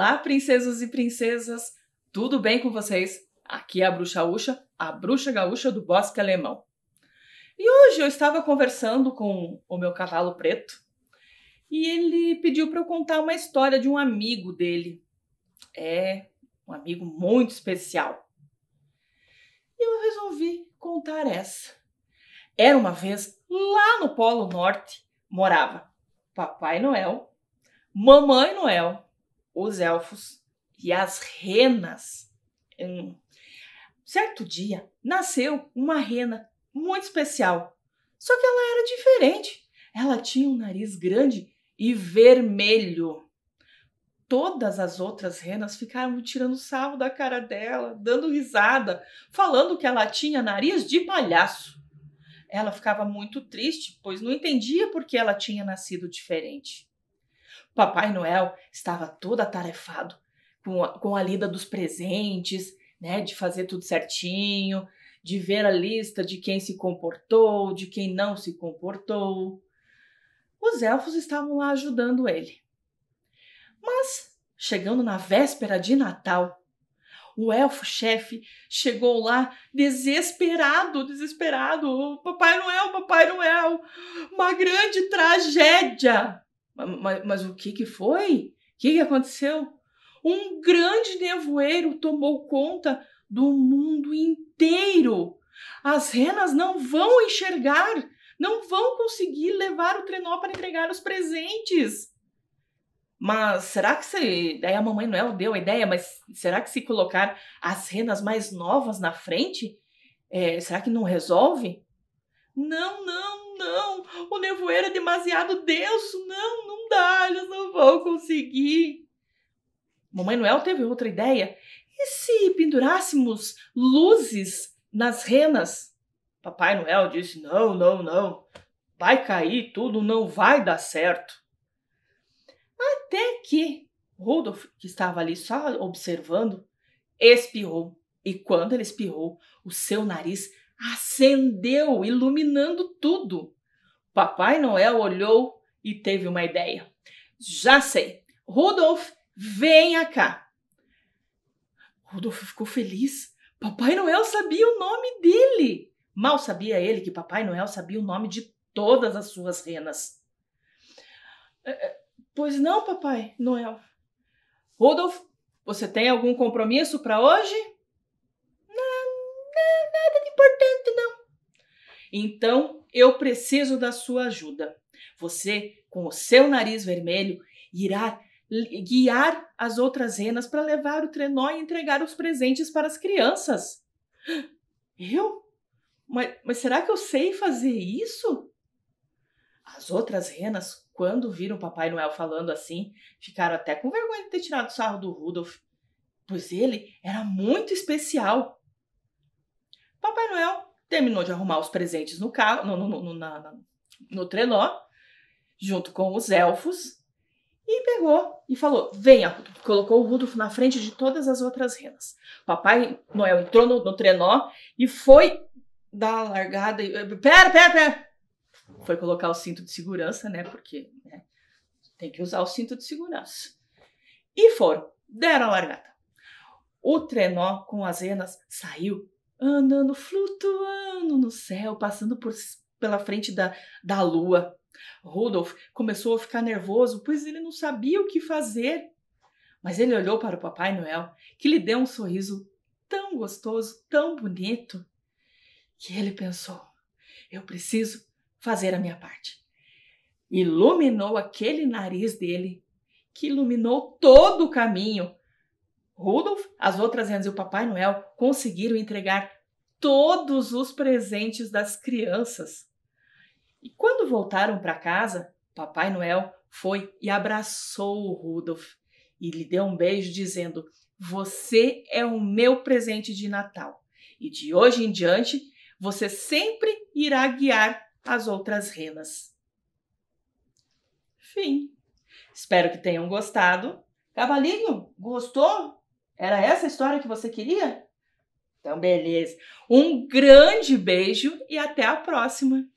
Olá, princesas e princesas! Tudo bem com vocês? Aqui é a Bruxa Uxa, a Bruxa Gaúcha do Bosque Alemão. E hoje eu estava conversando com o meu cavalo preto e ele pediu para eu contar uma história de um amigo dele. É um amigo muito especial. E eu resolvi contar essa. Era uma vez lá no Polo Norte morava Papai Noel, Mamãe Noel os elfos e as renas. Um certo dia nasceu uma rena muito especial, só que ela era diferente. Ela tinha um nariz grande e vermelho. Todas as outras renas ficaram tirando sal da cara dela, dando risada, falando que ela tinha nariz de palhaço. Ela ficava muito triste, pois não entendia por que ela tinha nascido diferente. Papai Noel estava todo atarefado com a, com a lida dos presentes, né, de fazer tudo certinho, de ver a lista de quem se comportou, de quem não se comportou. Os elfos estavam lá ajudando ele. Mas, chegando na véspera de Natal, o elfo-chefe chegou lá desesperado, desesperado. Papai Noel, Papai Noel, uma grande tragédia! Mas, mas o que, que foi? O que, que aconteceu? Um grande nevoeiro tomou conta do mundo inteiro. As renas não vão enxergar, não vão conseguir levar o trenó para entregar os presentes. Mas será que se. Daí a Mamãe Noel deu a ideia, mas será que se colocar as renas mais novas na frente, é, será que não resolve? Não, não, não! O nevoeiro é demasiado denso! Não, não dá, eles não vão conseguir. Mamãe Noel teve outra ideia. E se pendurássemos luzes nas renas? Papai Noel disse: não, não, não. Vai cair tudo, não vai dar certo. Até que Rudolf, que estava ali só observando, espirrou. E quando ele espirrou, o seu nariz acendeu, iluminando tudo. Papai Noel olhou e teve uma ideia. Já sei. Rudolf, venha cá. Rodolfo ficou feliz. Papai Noel sabia o nome dele. Mal sabia ele que Papai Noel sabia o nome de todas as suas renas. É, é, pois não, Papai Noel. Rodolfo, você tem algum compromisso para hoje? Não, não, nada de importante, não. Então eu preciso da sua ajuda. Você, com o seu nariz vermelho, irá guiar as outras renas para levar o trenó e entregar os presentes para as crianças. Eu? Mas, mas será que eu sei fazer isso? As outras renas, quando viram Papai Noel falando assim, ficaram até com vergonha de ter tirado sarro do Rudolf, pois ele era muito especial. Papai Noel terminou de arrumar os presentes no carro, no, no, no, no, no trenó junto com os elfos, e pegou e falou: Venha, Rudolf. Colocou o Rudolf na frente de todas as outras renas. Papai Noel entrou no, no trenó e foi dar a largada. E, pera, pera, pera. Foi colocar o cinto de segurança, né? Porque né, tem que usar o cinto de segurança. E foram, deram a largada. O trenó com as renas saiu andando, flutuando no céu, passando por, pela frente da, da lua. Rudolf começou a ficar nervoso, pois ele não sabia o que fazer. Mas ele olhou para o Papai Noel, que lhe deu um sorriso tão gostoso, tão bonito, que ele pensou: eu preciso fazer a minha parte. Iluminou aquele nariz dele, que iluminou todo o caminho. Rudolf, as outras hens e o Papai Noel conseguiram entregar todos os presentes das crianças. E quando voltaram para casa, Papai Noel foi e abraçou o Rudolf e lhe deu um beijo, dizendo: Você é o meu presente de Natal e de hoje em diante você sempre irá guiar as outras renas. Fim. Espero que tenham gostado. Cavalinho, gostou? Era essa a história que você queria? Então, beleza. Um grande beijo e até a próxima!